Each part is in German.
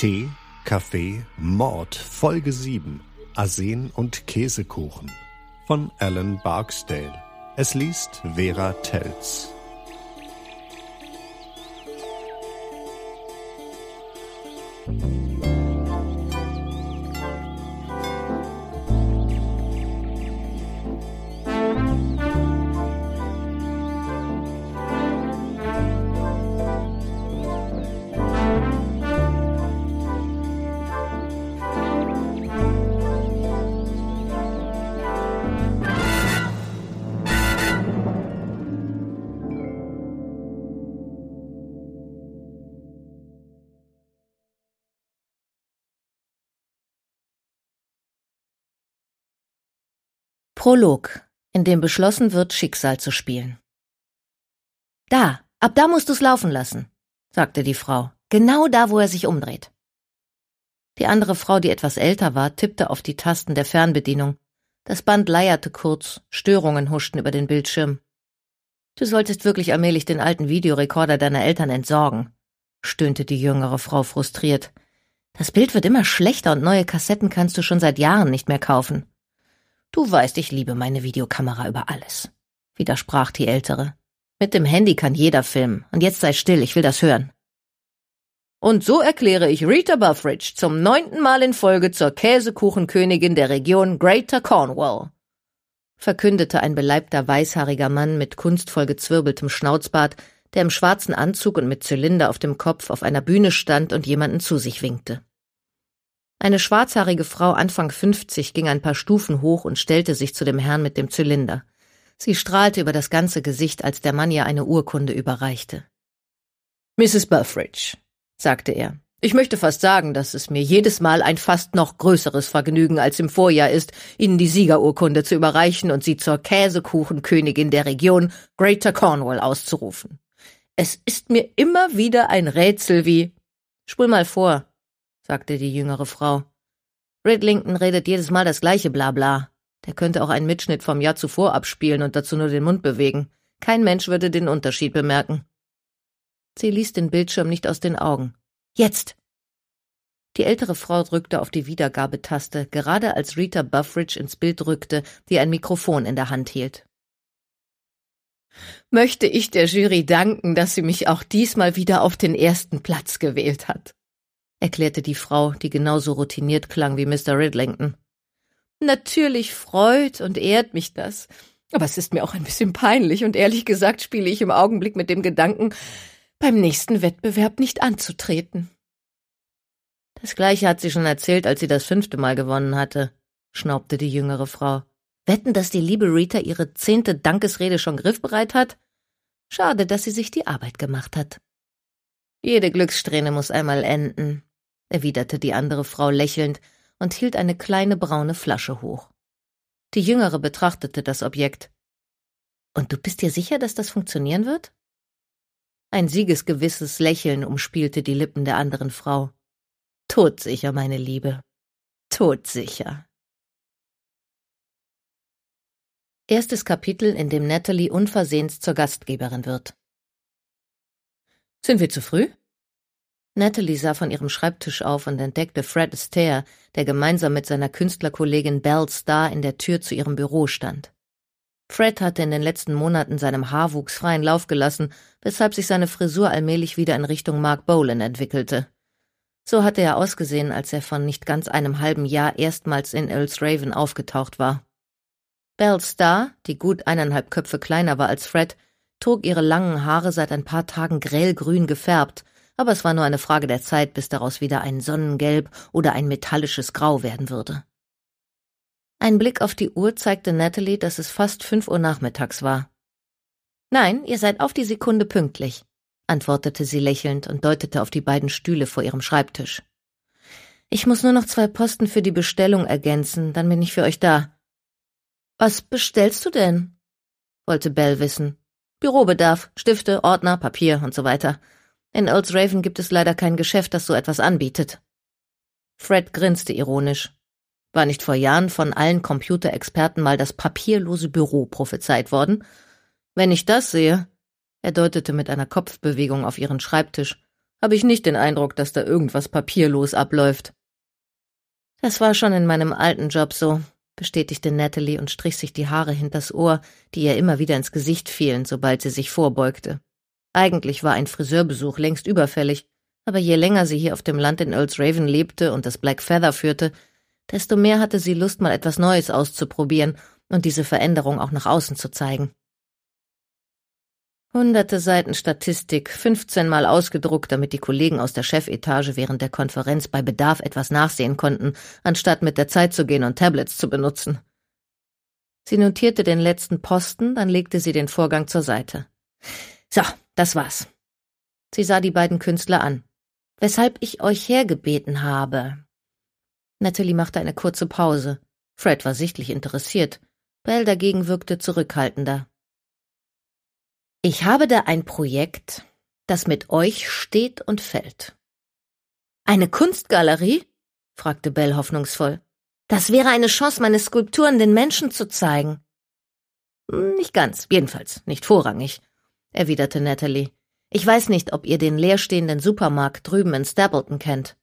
Tee, Kaffee, Mord, Folge 7, Arsen und Käsekuchen von Alan Barksdale. Es liest Vera Telz. Musik Prolog, in dem beschlossen wird, Schicksal zu spielen. Da, ab da musst du's laufen lassen, sagte die Frau, genau da, wo er sich umdreht. Die andere Frau, die etwas älter war, tippte auf die Tasten der Fernbedienung. Das Band leierte kurz, Störungen huschten über den Bildschirm. Du solltest wirklich allmählich den alten Videorekorder deiner Eltern entsorgen, stöhnte die jüngere Frau frustriert. Das Bild wird immer schlechter und neue Kassetten kannst du schon seit Jahren nicht mehr kaufen. Du weißt, ich liebe meine Videokamera über alles, widersprach die Ältere. Mit dem Handy kann jeder filmen, und jetzt sei still, ich will das hören. Und so erkläre ich Rita Buffridge zum neunten Mal in Folge zur Käsekuchenkönigin der Region Greater Cornwall, verkündete ein beleibter weißhaariger Mann mit kunstvoll gezwirbeltem Schnauzbart, der im schwarzen Anzug und mit Zylinder auf dem Kopf auf einer Bühne stand und jemanden zu sich winkte. Eine schwarzhaarige Frau Anfang 50 ging ein paar Stufen hoch und stellte sich zu dem Herrn mit dem Zylinder. Sie strahlte über das ganze Gesicht, als der Mann ihr eine Urkunde überreichte. Mrs. Buffridge, sagte er, ich möchte fast sagen, dass es mir jedes Mal ein fast noch größeres Vergnügen als im Vorjahr ist, Ihnen die Siegerurkunde zu überreichen und Sie zur Käsekuchenkönigin der Region Greater Cornwall auszurufen. Es ist mir immer wieder ein Rätsel wie. Spul mal vor, sagte die jüngere Frau. Ridlington redet jedes Mal das gleiche Blabla. Der könnte auch einen Mitschnitt vom Jahr zuvor abspielen und dazu nur den Mund bewegen. Kein Mensch würde den Unterschied bemerken. Sie ließ den Bildschirm nicht aus den Augen. Jetzt! Die ältere Frau drückte auf die Wiedergabetaste, gerade als Rita Buffridge ins Bild rückte, die ein Mikrofon in der Hand hielt. Möchte ich der Jury danken, dass sie mich auch diesmal wieder auf den ersten Platz gewählt hat erklärte die Frau, die genauso routiniert klang wie Mr. Ridlington. Natürlich freut und ehrt mich das. Aber es ist mir auch ein bisschen peinlich und ehrlich gesagt spiele ich im Augenblick mit dem Gedanken, beim nächsten Wettbewerb nicht anzutreten. Das gleiche hat sie schon erzählt, als sie das fünfte Mal gewonnen hatte, schnaubte die jüngere Frau. Wetten, dass die liebe Rita ihre zehnte Dankesrede schon griffbereit hat? Schade, dass sie sich die Arbeit gemacht hat. Jede Glückssträhne muss einmal enden, erwiderte die andere Frau lächelnd und hielt eine kleine braune Flasche hoch. Die jüngere betrachtete das Objekt. Und du bist dir sicher, dass das funktionieren wird? Ein siegesgewisses Lächeln umspielte die Lippen der anderen Frau. Todsicher, meine Liebe. Todsicher. Erstes Kapitel, in dem Natalie unversehens zur Gastgeberin wird. Sind wir zu früh? Natalie sah von ihrem Schreibtisch auf und entdeckte Fred Astaire, der gemeinsam mit seiner Künstlerkollegin Belle Starr in der Tür zu ihrem Büro stand. Fred hatte in den letzten Monaten seinem Haarwuchs freien Lauf gelassen, weshalb sich seine Frisur allmählich wieder in Richtung Mark Bolan entwickelte. So hatte er ausgesehen, als er von nicht ganz einem halben Jahr erstmals in Earls Raven aufgetaucht war. Belle Starr, die gut eineinhalb Köpfe kleiner war als Fred, trug ihre langen Haare seit ein paar Tagen grellgrün gefärbt aber es war nur eine Frage der Zeit, bis daraus wieder ein Sonnengelb oder ein metallisches Grau werden würde. Ein Blick auf die Uhr zeigte Natalie, dass es fast fünf Uhr nachmittags war. Nein, ihr seid auf die Sekunde pünktlich, antwortete sie lächelnd und deutete auf die beiden Stühle vor ihrem Schreibtisch. Ich muss nur noch zwei Posten für die Bestellung ergänzen, dann bin ich für euch da. Was bestellst du denn? wollte Bell wissen. Bürobedarf, Stifte, Ordner, Papier und so weiter. In Old Raven gibt es leider kein Geschäft, das so etwas anbietet. Fred grinste ironisch. War nicht vor Jahren von allen Computerexperten mal das papierlose Büro prophezeit worden? Wenn ich das sehe, er deutete mit einer Kopfbewegung auf ihren Schreibtisch, habe ich nicht den Eindruck, dass da irgendwas papierlos abläuft. Das war schon in meinem alten Job so, bestätigte Natalie und strich sich die Haare hinters Ohr, die ihr immer wieder ins Gesicht fielen, sobald sie sich vorbeugte. Eigentlich war ein Friseurbesuch längst überfällig, aber je länger sie hier auf dem Land in Earls Raven lebte und das Black Feather führte, desto mehr hatte sie Lust, mal etwas Neues auszuprobieren und diese Veränderung auch nach außen zu zeigen. Hunderte Seiten Statistik, 15 Mal ausgedruckt, damit die Kollegen aus der Chefetage während der Konferenz bei Bedarf etwas nachsehen konnten, anstatt mit der Zeit zu gehen und Tablets zu benutzen. Sie notierte den letzten Posten, dann legte sie den Vorgang zur Seite. So, das war's. Sie sah die beiden Künstler an. Weshalb ich euch hergebeten habe. Natalie machte eine kurze Pause. Fred war sichtlich interessiert. Bell dagegen wirkte zurückhaltender. Ich habe da ein Projekt, das mit euch steht und fällt. Eine Kunstgalerie? fragte Bell hoffnungsvoll. Das wäre eine Chance, meine Skulpturen den Menschen zu zeigen. Hm, nicht ganz, jedenfalls, nicht vorrangig erwiderte Natalie. Ich weiß nicht, ob ihr den leerstehenden Supermarkt drüben in Stapleton kennt.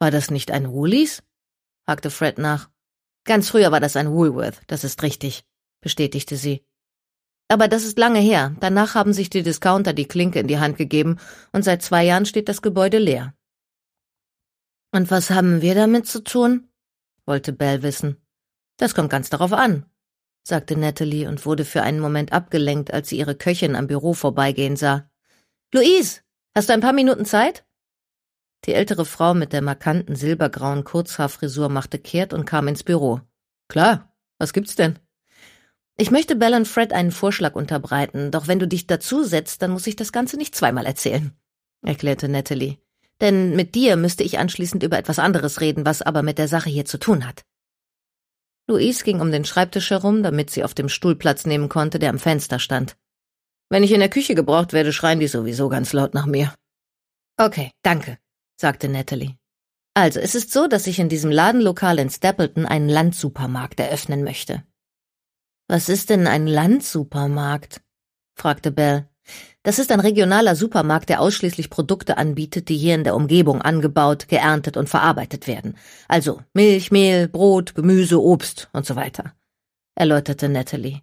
War das nicht ein Woolies? hakte Fred nach. Ganz früher war das ein Woolworth, das ist richtig, bestätigte sie. Aber das ist lange her. Danach haben sich die Discounter die Klinke in die Hand gegeben und seit zwei Jahren steht das Gebäude leer. Und was haben wir damit zu tun? wollte Bell wissen. Das kommt ganz darauf an, sagte Natalie und wurde für einen Moment abgelenkt, als sie ihre Köchin am Büro vorbeigehen sah. Louise, hast du ein paar Minuten Zeit? Die ältere Frau mit der markanten silbergrauen Kurzhaarfrisur machte kehrt und kam ins Büro. Klar, was gibt's denn? Ich möchte Bell und Fred einen Vorschlag unterbreiten, doch wenn du dich dazu setzt, dann muss ich das Ganze nicht zweimal erzählen, erklärte Natalie. Denn mit dir müsste ich anschließend über etwas anderes reden, was aber mit der Sache hier zu tun hat. Louise ging um den Schreibtisch herum, damit sie auf dem Stuhl Platz nehmen konnte, der am Fenster stand. Wenn ich in der Küche gebraucht werde, schreien die sowieso ganz laut nach mir. Okay, danke, sagte Natalie. Also, es ist so, dass ich in diesem Ladenlokal in Stapleton einen Landsupermarkt eröffnen möchte. Was ist denn ein Landsupermarkt? fragte Bell. Das ist ein regionaler Supermarkt, der ausschließlich Produkte anbietet, die hier in der Umgebung angebaut, geerntet und verarbeitet werden. Also Milch, Mehl, Brot, Gemüse, Obst und so weiter. Erläuterte Natalie.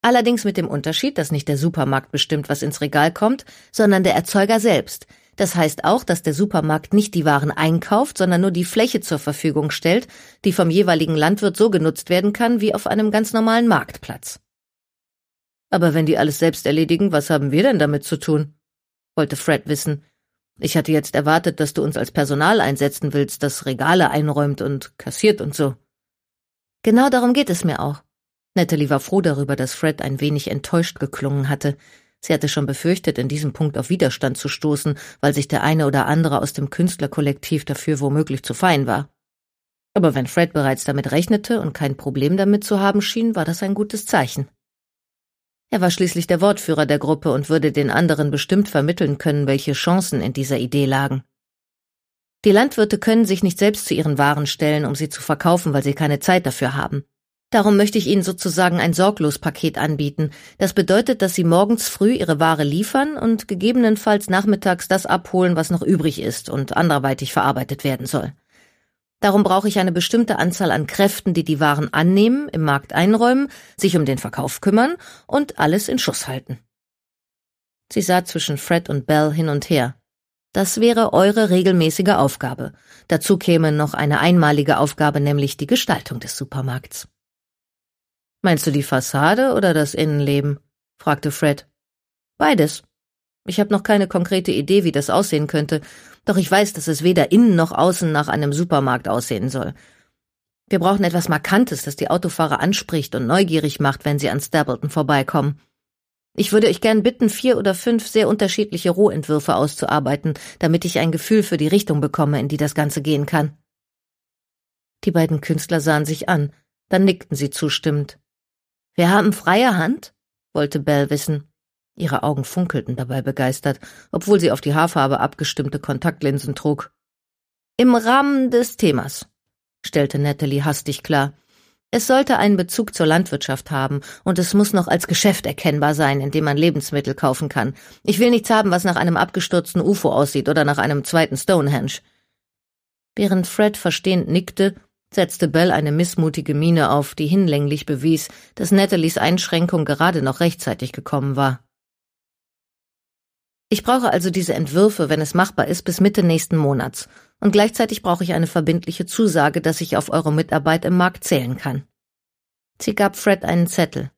Allerdings mit dem Unterschied, dass nicht der Supermarkt bestimmt, was ins Regal kommt, sondern der Erzeuger selbst. Das heißt auch, dass der Supermarkt nicht die Waren einkauft, sondern nur die Fläche zur Verfügung stellt, die vom jeweiligen Landwirt so genutzt werden kann wie auf einem ganz normalen Marktplatz. Aber wenn die alles selbst erledigen, was haben wir denn damit zu tun? wollte Fred wissen. Ich hatte jetzt erwartet, dass du uns als Personal einsetzen willst, das Regale einräumt und kassiert und so. Genau darum geht es mir auch. Natalie war froh darüber, dass Fred ein wenig enttäuscht geklungen hatte. Sie hatte schon befürchtet, in diesem Punkt auf Widerstand zu stoßen, weil sich der eine oder andere aus dem Künstlerkollektiv dafür womöglich zu fein war. Aber wenn Fred bereits damit rechnete und kein Problem damit zu haben schien, war das ein gutes Zeichen. Er war schließlich der Wortführer der Gruppe und würde den anderen bestimmt vermitteln können, welche Chancen in dieser Idee lagen. Die Landwirte können sich nicht selbst zu ihren Waren stellen, um sie zu verkaufen, weil sie keine Zeit dafür haben. Darum möchte ich Ihnen sozusagen ein Sorglospaket anbieten. Das bedeutet, dass Sie morgens früh Ihre Ware liefern und gegebenenfalls nachmittags das abholen, was noch übrig ist und anderweitig verarbeitet werden soll. Darum brauche ich eine bestimmte Anzahl an Kräften, die die Waren annehmen, im Markt einräumen, sich um den Verkauf kümmern und alles in Schuss halten. Sie sah zwischen Fred und Bell hin und her. Das wäre eure regelmäßige Aufgabe. Dazu käme noch eine einmalige Aufgabe, nämlich die Gestaltung des Supermarkts. Meinst du die Fassade oder das Innenleben? fragte Fred. Beides. Ich habe noch keine konkrete Idee, wie das aussehen könnte, doch ich weiß, dass es weder innen noch außen nach einem Supermarkt aussehen soll. Wir brauchen etwas Markantes, das die Autofahrer anspricht und neugierig macht, wenn sie an Stapleton vorbeikommen. Ich würde euch gern bitten, vier oder fünf sehr unterschiedliche Rohentwürfe auszuarbeiten, damit ich ein Gefühl für die Richtung bekomme, in die das Ganze gehen kann. Die beiden Künstler sahen sich an, dann nickten sie zustimmend. Wir haben freie Hand? wollte Bell wissen. Ihre Augen funkelten dabei begeistert, obwohl sie auf die Haarfarbe abgestimmte Kontaktlinsen trug. Im Rahmen des Themas, stellte Natalie hastig klar. Es sollte einen Bezug zur Landwirtschaft haben und es muss noch als Geschäft erkennbar sein, in dem man Lebensmittel kaufen kann. Ich will nichts haben, was nach einem abgestürzten UFO aussieht oder nach einem zweiten Stonehenge. Während Fred verstehend nickte, setzte Bell eine missmutige Miene auf, die hinlänglich bewies, dass Natalies Einschränkung gerade noch rechtzeitig gekommen war. Ich brauche also diese Entwürfe, wenn es machbar ist, bis Mitte nächsten Monats. Und gleichzeitig brauche ich eine verbindliche Zusage, dass ich auf eure Mitarbeit im Markt zählen kann. Sie gab Fred einen Zettel.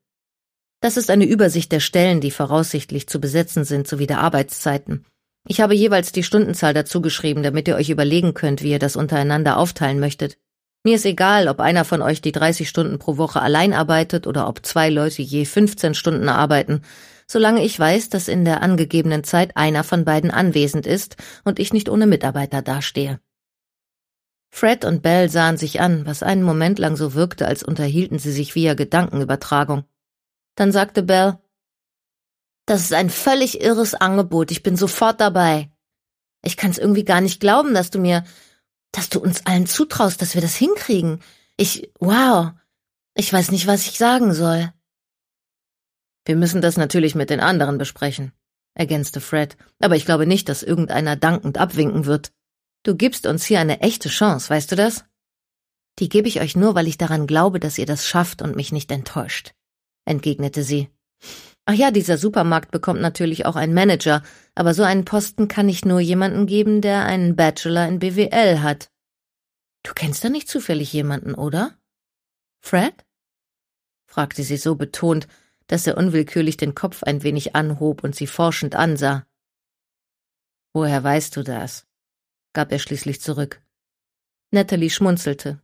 Das ist eine Übersicht der Stellen, die voraussichtlich zu besetzen sind, sowie der Arbeitszeiten. Ich habe jeweils die Stundenzahl dazu geschrieben, damit ihr euch überlegen könnt, wie ihr das untereinander aufteilen möchtet. Mir ist egal, ob einer von euch die 30 Stunden pro Woche allein arbeitet oder ob zwei Leute je 15 Stunden arbeiten solange ich weiß, dass in der angegebenen Zeit einer von beiden anwesend ist und ich nicht ohne Mitarbeiter dastehe. Fred und Bell sahen sich an, was einen Moment lang so wirkte, als unterhielten sie sich via Gedankenübertragung. Dann sagte Bell, das ist ein völlig irres Angebot, ich bin sofort dabei. Ich kann's irgendwie gar nicht glauben, dass du mir, dass du uns allen zutraust, dass wir das hinkriegen. Ich, wow, ich weiß nicht, was ich sagen soll. Wir müssen das natürlich mit den anderen besprechen, ergänzte Fred, aber ich glaube nicht, dass irgendeiner dankend abwinken wird. Du gibst uns hier eine echte Chance, weißt du das? Die gebe ich euch nur, weil ich daran glaube, dass ihr das schafft und mich nicht enttäuscht, entgegnete sie. Ach ja, dieser Supermarkt bekommt natürlich auch einen Manager, aber so einen Posten kann ich nur jemanden geben, der einen Bachelor in BWL hat. Du kennst da nicht zufällig jemanden, oder? Fred? fragte sie so betont, dass er unwillkürlich den Kopf ein wenig anhob und sie forschend ansah. Woher weißt du das? gab er schließlich zurück. Natalie schmunzelte.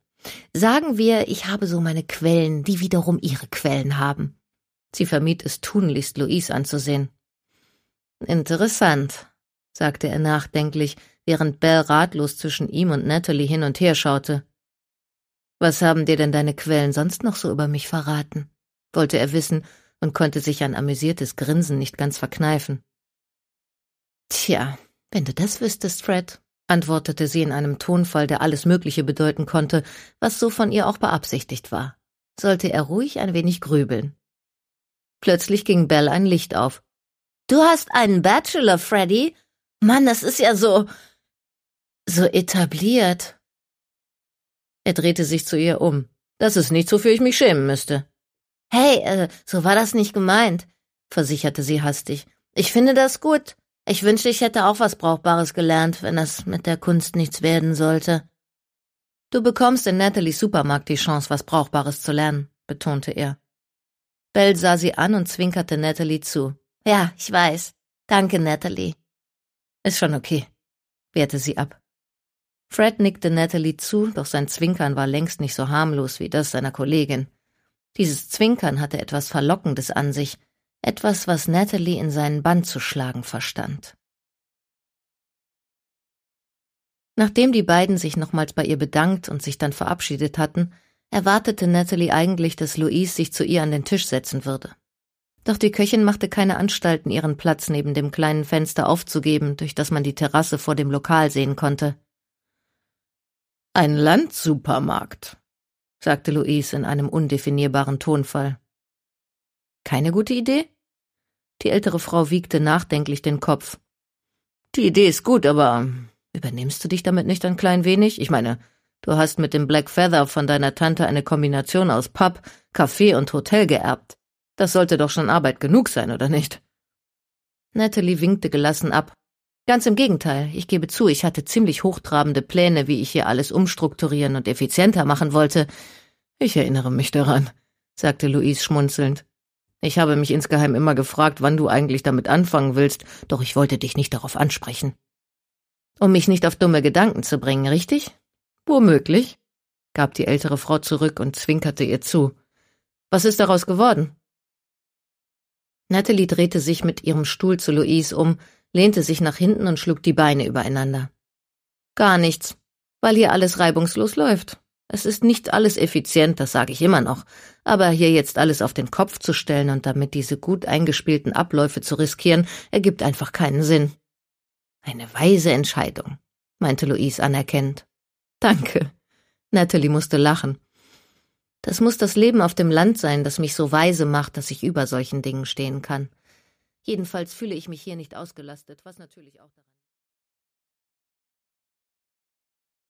Sagen wir, ich habe so meine Quellen, die wiederum ihre Quellen haben. Sie vermied es tunlichst, Louise anzusehen. Interessant, sagte er nachdenklich, während Bell ratlos zwischen ihm und Natalie hin und her schaute. Was haben dir denn deine Quellen sonst noch so über mich verraten? wollte er wissen und konnte sich ein amüsiertes Grinsen nicht ganz verkneifen. Tja, wenn du das wüsstest, Fred, antwortete sie in einem Tonfall, der alles Mögliche bedeuten konnte, was so von ihr auch beabsichtigt war. Sollte er ruhig ein wenig grübeln. Plötzlich ging Bell ein Licht auf. Du hast einen Bachelor, Freddy? Mann, das ist ja so. so etabliert. Er drehte sich zu ihr um. Das ist nichts, wofür ich mich schämen müsste. Hey, äh, so war das nicht gemeint, versicherte sie hastig. Ich finde das gut. Ich wünschte, ich hätte auch was Brauchbares gelernt, wenn das mit der Kunst nichts werden sollte. Du bekommst in Natalie's Supermarkt die Chance, was Brauchbares zu lernen, betonte er. Bell sah sie an und zwinkerte Natalie zu. Ja, ich weiß. Danke, Natalie. Ist schon okay, wehrte sie ab. Fred nickte Natalie zu, doch sein Zwinkern war längst nicht so harmlos wie das seiner Kollegin. Dieses Zwinkern hatte etwas Verlockendes an sich, etwas, was Natalie in seinen Band zu schlagen verstand. Nachdem die beiden sich nochmals bei ihr bedankt und sich dann verabschiedet hatten, erwartete Natalie eigentlich, dass Louise sich zu ihr an den Tisch setzen würde. Doch die Köchin machte keine Anstalten, ihren Platz neben dem kleinen Fenster aufzugeben, durch das man die Terrasse vor dem Lokal sehen konnte. Ein Landsupermarkt, sagte Louise in einem undefinierbaren Tonfall. Keine gute Idee? Die ältere Frau wiegte nachdenklich den Kopf. Die Idee ist gut, aber übernimmst du dich damit nicht ein klein wenig? Ich meine, du hast mit dem Black Feather von deiner Tante eine Kombination aus Pub, Café und Hotel geerbt. Das sollte doch schon Arbeit genug sein, oder nicht? Natalie winkte gelassen ab Ganz im Gegenteil, ich gebe zu, ich hatte ziemlich hochtrabende Pläne, wie ich hier alles umstrukturieren und effizienter machen wollte. Ich erinnere mich daran, sagte Louise schmunzelnd. Ich habe mich insgeheim immer gefragt, wann du eigentlich damit anfangen willst, doch ich wollte dich nicht darauf ansprechen. Um mich nicht auf dumme Gedanken zu bringen, richtig? Womöglich, gab die ältere Frau zurück und zwinkerte ihr zu. Was ist daraus geworden? Natalie drehte sich mit ihrem Stuhl zu Louise um lehnte sich nach hinten und schlug die Beine übereinander. Gar nichts, weil hier alles reibungslos läuft. Es ist nicht alles effizient, das sage ich immer noch, aber hier jetzt alles auf den Kopf zu stellen und damit diese gut eingespielten Abläufe zu riskieren, ergibt einfach keinen Sinn. Eine weise Entscheidung, meinte Louise anerkennend. Danke. Natalie musste lachen. Das muss das Leben auf dem Land sein, das mich so weise macht, dass ich über solchen Dingen stehen kann. Jedenfalls fühle ich mich hier nicht ausgelastet, was natürlich auch daran